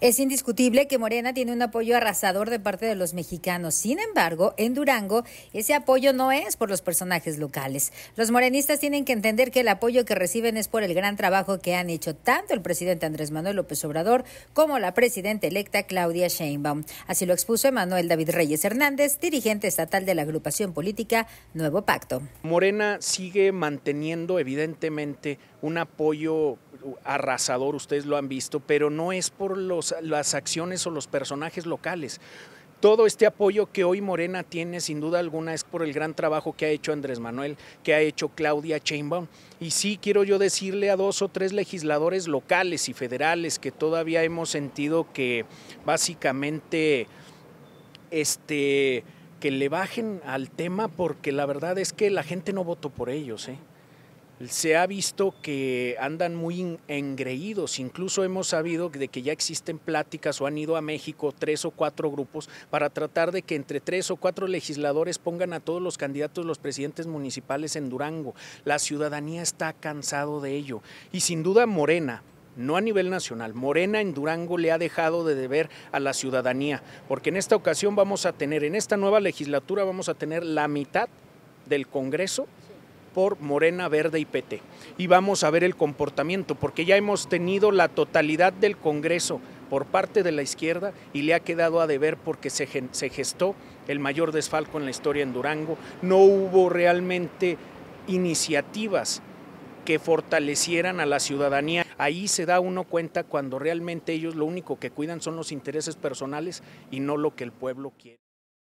Es indiscutible que Morena tiene un apoyo arrasador de parte de los mexicanos. Sin embargo, en Durango, ese apoyo no es por los personajes locales. Los morenistas tienen que entender que el apoyo que reciben es por el gran trabajo que han hecho tanto el presidente Andrés Manuel López Obrador como la presidenta electa Claudia Sheinbaum. Así lo expuso Emanuel David Reyes Hernández, dirigente estatal de la agrupación política Nuevo Pacto. Morena sigue manteniendo evidentemente un apoyo arrasador, ustedes lo han visto, pero no es por los, las acciones o los personajes locales. Todo este apoyo que hoy Morena tiene, sin duda alguna, es por el gran trabajo que ha hecho Andrés Manuel, que ha hecho Claudia Chainbaum. Y sí, quiero yo decirle a dos o tres legisladores locales y federales que todavía hemos sentido que básicamente este, que le bajen al tema porque la verdad es que la gente no votó por ellos. ¿eh? se ha visto que andan muy engreídos, incluso hemos sabido de que ya existen pláticas o han ido a México tres o cuatro grupos para tratar de que entre tres o cuatro legisladores pongan a todos los candidatos, los presidentes municipales en Durango. La ciudadanía está cansado de ello y sin duda Morena, no a nivel nacional. Morena en Durango le ha dejado de deber a la ciudadanía, porque en esta ocasión vamos a tener, en esta nueva legislatura vamos a tener la mitad del Congreso por Morena Verde y PT. Y vamos a ver el comportamiento, porque ya hemos tenido la totalidad del Congreso por parte de la izquierda y le ha quedado a deber porque se, se gestó el mayor desfalco en la historia en Durango. No hubo realmente iniciativas que fortalecieran a la ciudadanía. Ahí se da uno cuenta cuando realmente ellos lo único que cuidan son los intereses personales y no lo que el pueblo quiere.